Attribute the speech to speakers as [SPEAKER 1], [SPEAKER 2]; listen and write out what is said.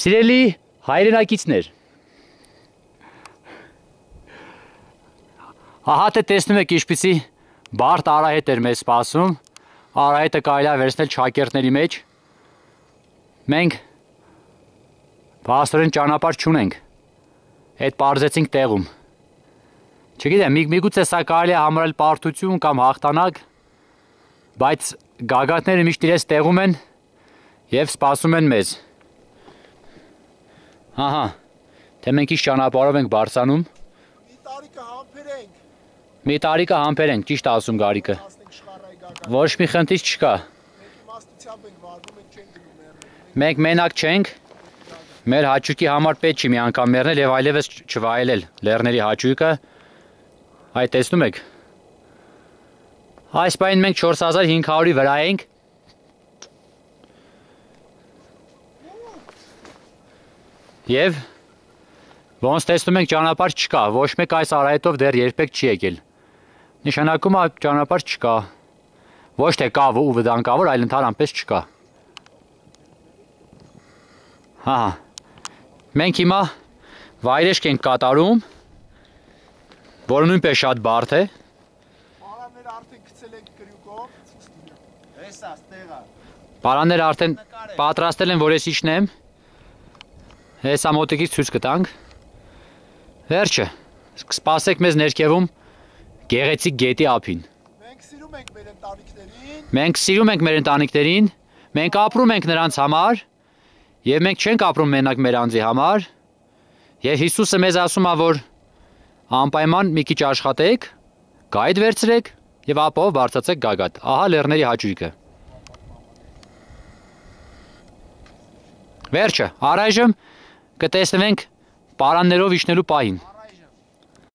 [SPEAKER 1] Սիրելի հայրենակիցներ։ Ահա թե տեսնում եք ինչպիսի բարդ արահետ էր մեզ սպասում։ Արահետը կարելի է վերցնել ճակերտների մեջ։ Մենք Պաստորեն ճանապարհ չունենք։ Այդ բարձեցինք տեղում։ Չգիտեմ, միգուցե սա կարելի է համարել պարտություն կամ հաղթանակ, բայց գագաթները միշտ իրենց տեղում են եւ սպասում են մեզ։ Ահա, թե մենք ինչ ճանապարհով ենք բարձանում։ Մի տարիկը համբերենք։ Մի տարիկը համբերենք, ճիշտ ասում Գարիկը։ Ոչ մի խնդիր չկա։ Մենք մենակ չենք։ Մեր հաճույքի համար պետք չի մի անգամ մեռնել եւ այլևս չվայելել լեռների հաճույքը։ Այ տեսնում եք։ Այս պայն մենք 4500-ի վրա ենք Եվ ոնց տեսնում ենք ճանապարհ չկա, ոչ մեկ այս արայտով դեռ երբեք չի եկել։ Նշանակում է ճանապարհ չկա։ Ոչ թե կա ու վտանգավոր, այլ ընդհանրապես չկա։ Հա։, հա։ Մենք հիմա վայրեջք ենք կատարում, որը նույնպես շատ բարդ է։ Բարաներ արդեն գցել ենք կրյուկով։ Հեսա, ստեղա։ Բարաներ արդեն պատրաստել են, որ ես իջնեմ հեսա մոտիկից ցույց կտանք։ Վերջը, կսպասեք մեզ ներքևում գեղեցիկ գետի ափին։ Մենք սիրում ենք մեր ընտանիքներին։ Մենք սիրում ենք մեր ընտանիքներին, մենք ապրում ենք նրանց համար, եւ մենք չենք ապրում մենակ մեր անձի համար։ Եվ Հիսուսը մեզ ասում է, որ անպայման մի քիչ աշխատեք, գայդ վերցրեք եւ ապով բարձացեք գագաթ։ Ահա լեռների հաճույքը։ Վերջը, առայժմ կտեսնվենք պարաններով իջնելու պահին։